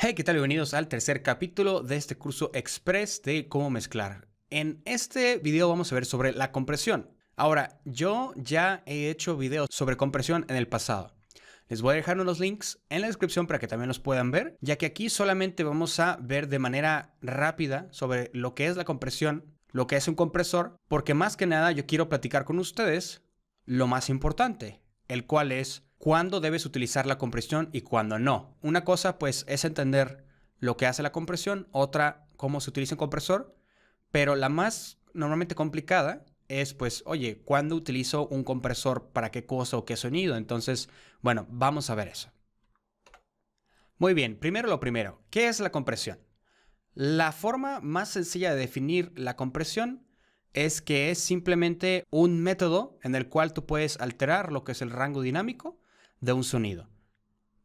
Hey, ¿qué tal? Bienvenidos al tercer capítulo de este curso express de cómo mezclar. En este video vamos a ver sobre la compresión. Ahora, yo ya he hecho videos sobre compresión en el pasado. Les voy a dejar unos links en la descripción para que también los puedan ver, ya que aquí solamente vamos a ver de manera rápida sobre lo que es la compresión, lo que es un compresor, porque más que nada yo quiero platicar con ustedes lo más importante, el cual es cuándo debes utilizar la compresión y cuándo no. Una cosa pues es entender lo que hace la compresión, otra cómo se utiliza un compresor, pero la más normalmente complicada es pues, oye, ¿cuándo utilizo un compresor para qué cosa o qué sonido? Entonces, bueno, vamos a ver eso. Muy bien, primero lo primero, ¿qué es la compresión? La forma más sencilla de definir la compresión es que es simplemente un método en el cual tú puedes alterar lo que es el rango dinámico de un sonido.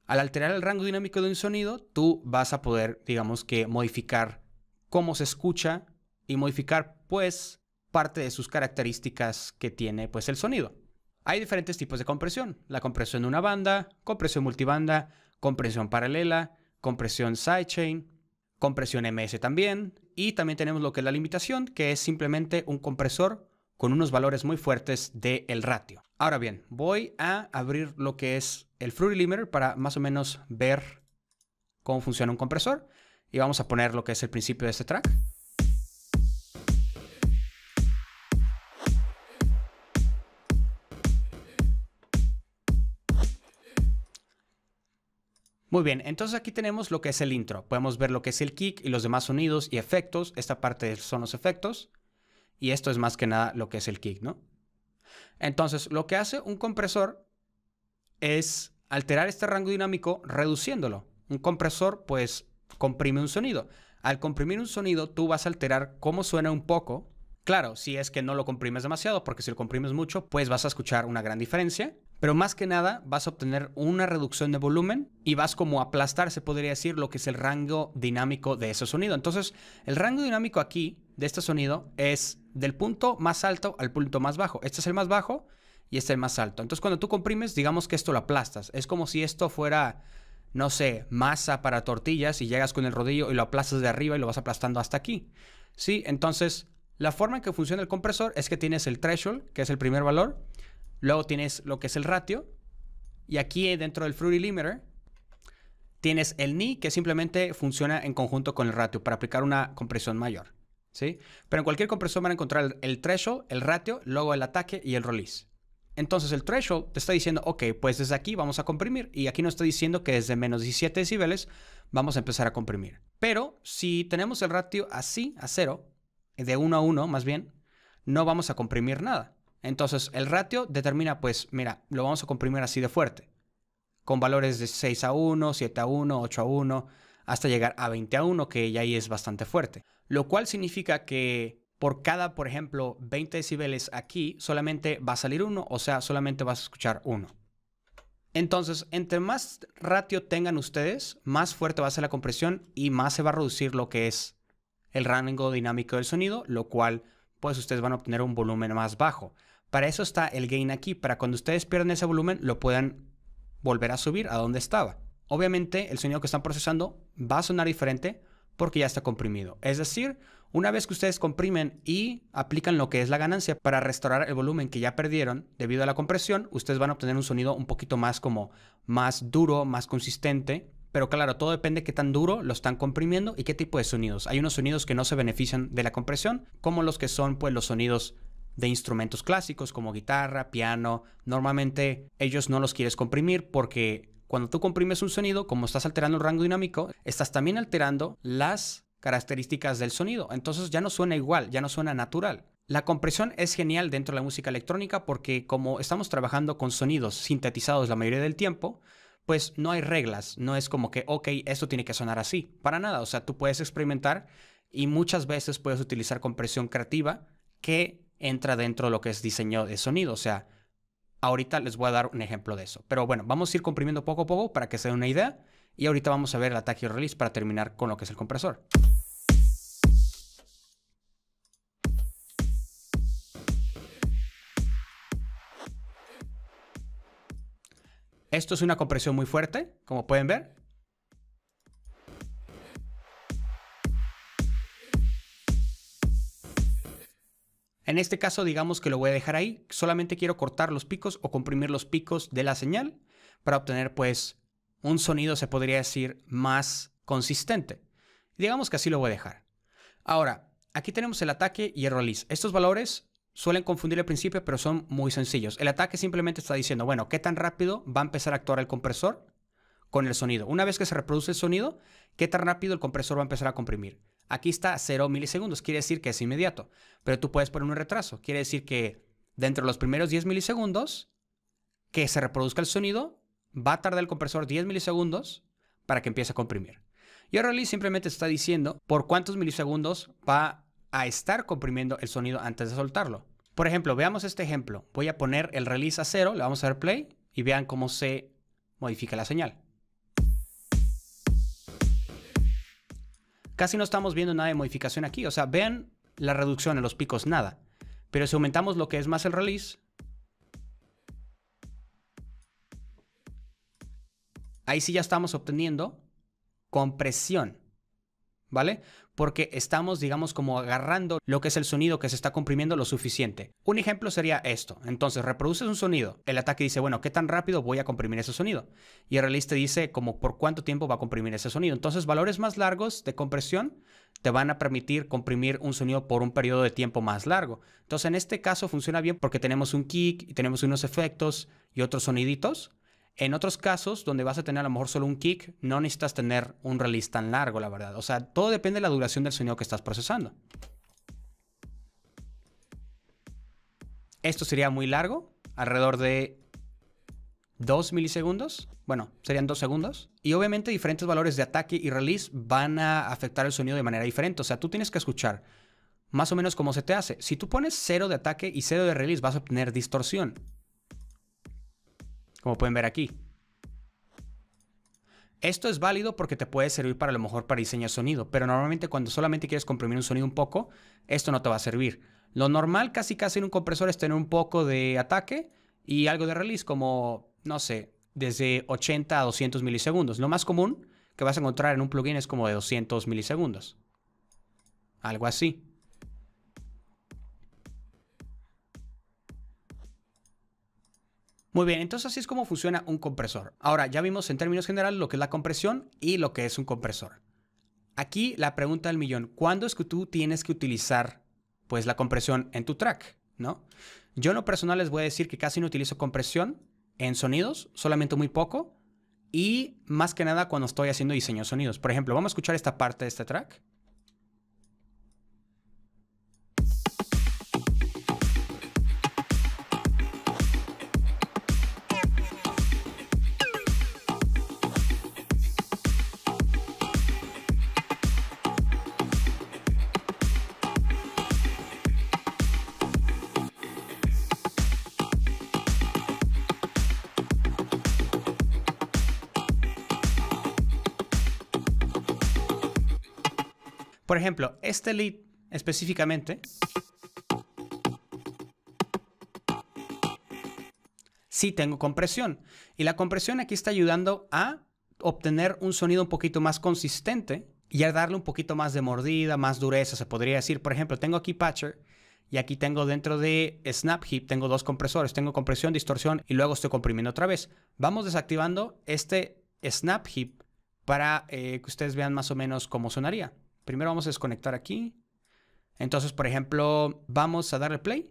Al alterar el rango dinámico de un sonido, tú vas a poder, digamos que, modificar cómo se escucha y modificar, pues, parte de sus características que tiene, pues, el sonido. Hay diferentes tipos de compresión. La compresión de una banda, compresión multibanda, compresión paralela, compresión sidechain, compresión MS también. Y también tenemos lo que es la limitación, que es simplemente un compresor con unos valores muy fuertes del ratio. Ahora bien, voy a abrir lo que es el Fruity Limiter para más o menos ver cómo funciona un compresor y vamos a poner lo que es el principio de este track. Muy bien, entonces aquí tenemos lo que es el intro. Podemos ver lo que es el kick y los demás sonidos y efectos. Esta parte son los efectos. Y esto es más que nada lo que es el kick, ¿no? Entonces, lo que hace un compresor es alterar este rango dinámico reduciéndolo. Un compresor, pues, comprime un sonido. Al comprimir un sonido, tú vas a alterar cómo suena un poco. Claro, si es que no lo comprimes demasiado, porque si lo comprimes mucho, pues vas a escuchar una gran diferencia. Pero más que nada vas a obtener una reducción de volumen y vas como a aplastar, se podría decir, lo que es el rango dinámico de ese sonido. Entonces, el rango dinámico aquí de este sonido es del punto más alto al punto más bajo. Este es el más bajo y este es el más alto. Entonces, cuando tú comprimes, digamos que esto lo aplastas. Es como si esto fuera no sé, masa para tortillas y llegas con el rodillo y lo aplastas de arriba y lo vas aplastando hasta aquí. Sí, entonces la forma en que funciona el compresor es que tienes el threshold, que es el primer valor, Luego tienes lo que es el ratio. Y aquí eh, dentro del Fruity Limiter tienes el ni que simplemente funciona en conjunto con el ratio para aplicar una compresión mayor. ¿sí? Pero en cualquier compresión van a encontrar el threshold, el ratio, luego el ataque y el release. Entonces el threshold te está diciendo, ok, pues desde aquí vamos a comprimir. Y aquí nos está diciendo que desde menos 17 decibeles vamos a empezar a comprimir. Pero si tenemos el ratio así, a cero, de 1 a 1 más bien, no vamos a comprimir nada. Entonces, el ratio determina, pues, mira, lo vamos a comprimir así de fuerte, con valores de 6 a 1, 7 a 1, 8 a 1, hasta llegar a 20 a 1, que ya ahí es bastante fuerte. Lo cual significa que por cada, por ejemplo, 20 decibeles aquí, solamente va a salir uno, o sea, solamente vas a escuchar uno. Entonces, entre más ratio tengan ustedes, más fuerte va a ser la compresión y más se va a reducir lo que es el rango dinámico del sonido, lo cual pues ustedes van a obtener un volumen más bajo. Para eso está el gain aquí, para cuando ustedes pierden ese volumen lo puedan volver a subir a donde estaba. Obviamente el sonido que están procesando va a sonar diferente porque ya está comprimido. Es decir, una vez que ustedes comprimen y aplican lo que es la ganancia para restaurar el volumen que ya perdieron debido a la compresión, ustedes van a obtener un sonido un poquito más como más duro, más consistente pero claro, todo depende de qué tan duro lo están comprimiendo y qué tipo de sonidos. Hay unos sonidos que no se benefician de la compresión, como los que son pues los sonidos de instrumentos clásicos como guitarra, piano. Normalmente ellos no los quieres comprimir porque cuando tú comprimes un sonido, como estás alterando el rango dinámico, estás también alterando las características del sonido. Entonces ya no suena igual, ya no suena natural. La compresión es genial dentro de la música electrónica porque como estamos trabajando con sonidos sintetizados la mayoría del tiempo, pues no hay reglas, no es como que, ok, esto tiene que sonar así, para nada, o sea, tú puedes experimentar y muchas veces puedes utilizar compresión creativa que entra dentro de lo que es diseño de sonido, o sea, ahorita les voy a dar un ejemplo de eso, pero bueno, vamos a ir comprimiendo poco a poco para que se den una idea y ahorita vamos a ver el ataque y release para terminar con lo que es el compresor. Esto es una compresión muy fuerte, como pueden ver. En este caso, digamos que lo voy a dejar ahí. Solamente quiero cortar los picos o comprimir los picos de la señal para obtener, pues, un sonido, se podría decir, más consistente. Digamos que así lo voy a dejar. Ahora, aquí tenemos el ataque y el release. Estos valores suelen confundir el principio, pero son muy sencillos. El ataque simplemente está diciendo, bueno, ¿qué tan rápido va a empezar a actuar el compresor con el sonido? Una vez que se reproduce el sonido, ¿qué tan rápido el compresor va a empezar a comprimir? Aquí está 0 milisegundos, quiere decir que es inmediato, pero tú puedes poner un retraso, quiere decir que dentro de los primeros 10 milisegundos que se reproduzca el sonido, va a tardar el compresor 10 milisegundos para que empiece a comprimir. Y release simplemente está diciendo por cuántos milisegundos va a estar comprimiendo el sonido antes de soltarlo. Por ejemplo, veamos este ejemplo. Voy a poner el release a cero, le vamos a dar play y vean cómo se modifica la señal. Casi no estamos viendo nada de modificación aquí, o sea, vean la reducción en los picos, nada. Pero si aumentamos lo que es más el release, ahí sí ya estamos obteniendo compresión, ¿vale? porque estamos, digamos, como agarrando lo que es el sonido que se está comprimiendo lo suficiente. Un ejemplo sería esto. Entonces, reproduces un sonido. El ataque dice, bueno, ¿qué tan rápido voy a comprimir ese sonido? Y el release dice, como, ¿por cuánto tiempo va a comprimir ese sonido? Entonces, valores más largos de compresión te van a permitir comprimir un sonido por un periodo de tiempo más largo. Entonces, en este caso funciona bien porque tenemos un kick y tenemos unos efectos y otros soniditos en otros casos, donde vas a tener a lo mejor solo un kick, no necesitas tener un release tan largo, la verdad. O sea, todo depende de la duración del sonido que estás procesando. Esto sería muy largo, alrededor de 2 milisegundos. Bueno, serían 2 segundos. Y obviamente diferentes valores de ataque y release van a afectar el sonido de manera diferente. O sea, tú tienes que escuchar más o menos cómo se te hace. Si tú pones 0 de ataque y 0 de release, vas a obtener distorsión como pueden ver aquí. Esto es válido porque te puede servir para lo mejor para diseñar sonido, pero normalmente cuando solamente quieres comprimir un sonido un poco, esto no te va a servir. Lo normal casi casi en un compresor es tener un poco de ataque y algo de release como, no sé, desde 80 a 200 milisegundos. Lo más común que vas a encontrar en un plugin es como de 200 milisegundos. Algo así. Muy bien, entonces así es como funciona un compresor. Ahora, ya vimos en términos generales lo que es la compresión y lo que es un compresor. Aquí la pregunta del millón, ¿cuándo es que tú tienes que utilizar pues la compresión en tu track, ¿no? Yo en lo personal les voy a decir que casi no utilizo compresión en sonidos, solamente muy poco y más que nada cuando estoy haciendo diseño de sonidos. Por ejemplo, vamos a escuchar esta parte de este track. Por ejemplo, este lead específicamente sí tengo compresión. Y la compresión aquí está ayudando a obtener un sonido un poquito más consistente y a darle un poquito más de mordida, más dureza, se podría decir. Por ejemplo, tengo aquí Patcher y aquí tengo dentro de Snap Heap, tengo dos compresores, tengo compresión, distorsión y luego estoy comprimiendo otra vez. Vamos desactivando este Snap Heap para eh, que ustedes vean más o menos cómo sonaría. Primero vamos a desconectar aquí. Entonces, por ejemplo, vamos a darle play.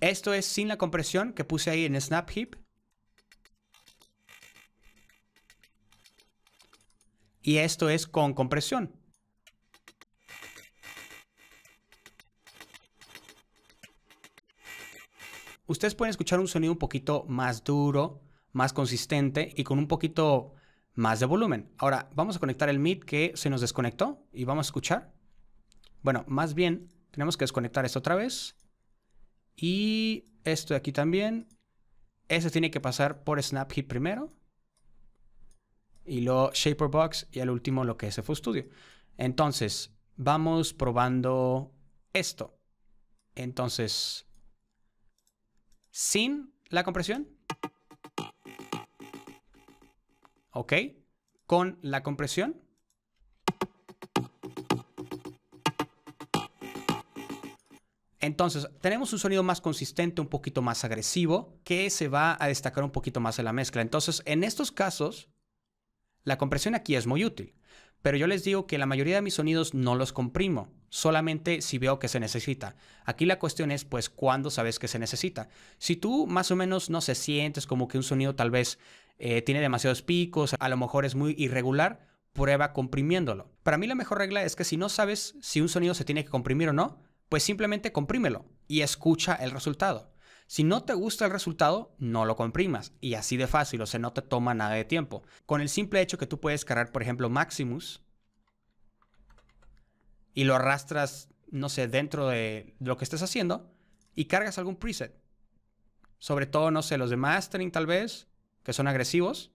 Esto es sin la compresión que puse ahí en Snap Y esto es con compresión. ustedes pueden escuchar un sonido un poquito más duro, más consistente y con un poquito más de volumen. Ahora, vamos a conectar el MID que se nos desconectó y vamos a escuchar. Bueno, más bien, tenemos que desconectar esto otra vez. Y esto de aquí también. Ese tiene que pasar por Snap primero. Y luego Shaper Box y al último lo que es FoStudio. Studio. Entonces, vamos probando esto. Entonces, sin la compresión. ¿Ok? Con la compresión. Entonces, tenemos un sonido más consistente, un poquito más agresivo, que se va a destacar un poquito más en la mezcla. Entonces, en estos casos, la compresión aquí es muy útil, pero yo les digo que la mayoría de mis sonidos no los comprimo solamente si veo que se necesita. Aquí la cuestión es, pues, ¿cuándo sabes que se necesita? Si tú más o menos no se sientes como que un sonido tal vez eh, tiene demasiados picos, a lo mejor es muy irregular, prueba comprimiéndolo. Para mí la mejor regla es que si no sabes si un sonido se tiene que comprimir o no, pues simplemente comprímelo y escucha el resultado. Si no te gusta el resultado, no lo comprimas. Y así de fácil, o sea, no te toma nada de tiempo. Con el simple hecho que tú puedes cargar, por ejemplo, Maximus, y lo arrastras, no sé, dentro de lo que estés haciendo y cargas algún preset. Sobre todo, no sé, los de mastering tal vez, que son agresivos.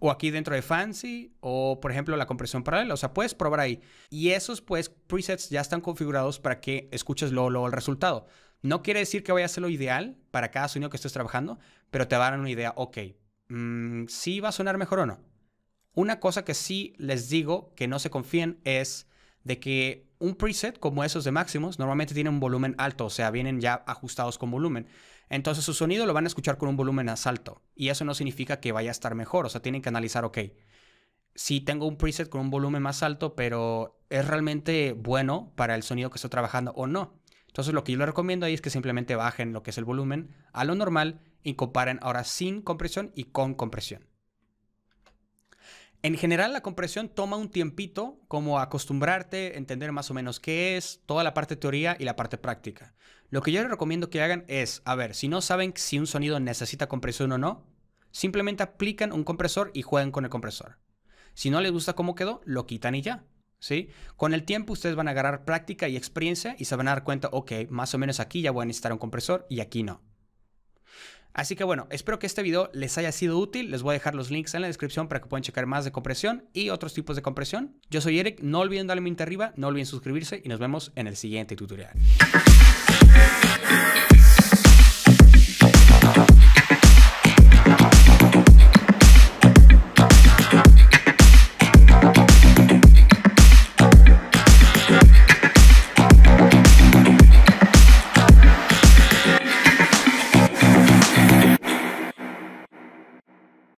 O aquí dentro de Fancy, o por ejemplo la compresión paralela. O sea, puedes probar ahí. Y esos pues presets ya están configurados para que escuches luego, el resultado. No quiere decir que vaya a ser lo ideal para cada sonido que estés trabajando, pero te va a dar una idea, ok, si mm, sí va a sonar mejor o no. Una cosa que sí les digo que no se confíen es de que un preset como esos de máximos normalmente tiene un volumen alto, o sea, vienen ya ajustados con volumen. Entonces su sonido lo van a escuchar con un volumen más alto y eso no significa que vaya a estar mejor, o sea, tienen que analizar, ok, si tengo un preset con un volumen más alto, pero es realmente bueno para el sonido que estoy trabajando o no. Entonces lo que yo les recomiendo ahí es que simplemente bajen lo que es el volumen a lo normal y comparen ahora sin compresión y con compresión. En general, la compresión toma un tiempito como acostumbrarte, entender más o menos qué es, toda la parte teoría y la parte práctica. Lo que yo les recomiendo que hagan es, a ver, si no saben si un sonido necesita compresión o no, simplemente aplican un compresor y juegan con el compresor. Si no les gusta cómo quedó, lo quitan y ya. ¿Sí? Con el tiempo ustedes van a agarrar práctica y experiencia y se van a dar cuenta, ok, más o menos aquí ya voy a necesitar un compresor y aquí no. Así que bueno, espero que este video les haya sido útil. Les voy a dejar los links en la descripción para que puedan checar más de compresión y otros tipos de compresión. Yo soy Eric, no olviden darle mente arriba, no olviden suscribirse y nos vemos en el siguiente tutorial.